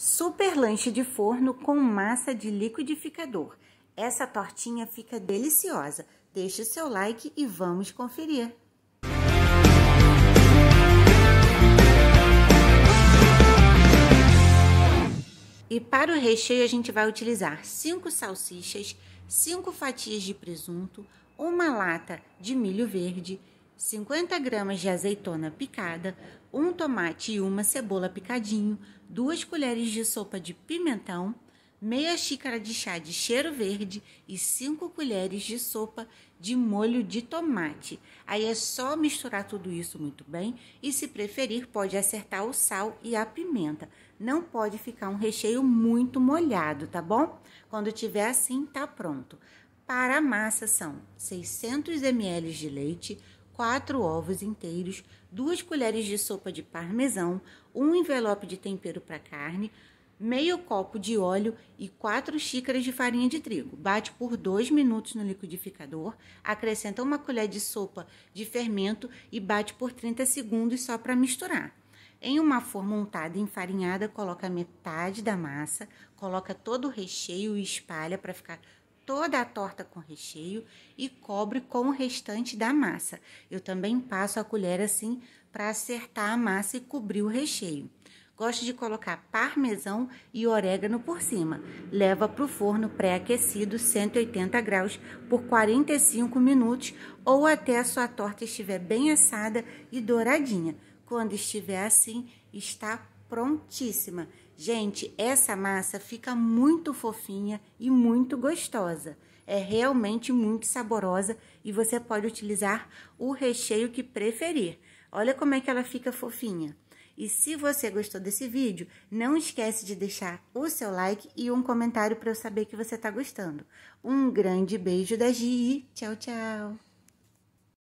Super lanche de forno com massa de liquidificador. Essa tortinha fica deliciosa. Deixe o seu like e vamos conferir. E para o recheio a gente vai utilizar 5 salsichas, 5 fatias de presunto, uma lata de milho verde, 50 gramas de azeitona picada, um tomate e uma cebola picadinho, duas colheres de sopa de pimentão, meia xícara de chá de cheiro verde e 5 colheres de sopa de molho de tomate. Aí é só misturar tudo isso muito bem e, se preferir, pode acertar o sal e a pimenta. Não pode ficar um recheio muito molhado, tá bom? Quando tiver assim, tá pronto. Para a massa são 600 ml de leite, 4 ovos inteiros, 2 colheres de sopa de parmesão, um envelope de tempero para carne, meio copo de óleo e 4 xícaras de farinha de trigo. Bate por 2 minutos no liquidificador, acrescenta uma colher de sopa de fermento e bate por 30 segundos só para misturar. Em uma forma untada e enfarinhada, coloca metade da massa, coloca todo o recheio e espalha para ficar toda a torta com recheio e cobre com o restante da massa. Eu também passo a colher assim para acertar a massa e cobrir o recheio. Gosto de colocar parmesão e orégano por cima. Leva para o forno pré-aquecido 180 graus por 45 minutos ou até a sua torta estiver bem assada e douradinha. Quando estiver assim, está prontíssima. Gente, essa massa fica muito fofinha e muito gostosa. É realmente muito saborosa e você pode utilizar o recheio que preferir. Olha como é que ela fica fofinha. E se você gostou desse vídeo, não esquece de deixar o seu like e um comentário para eu saber que você está gostando. Um grande beijo da Gi. Tchau, tchau.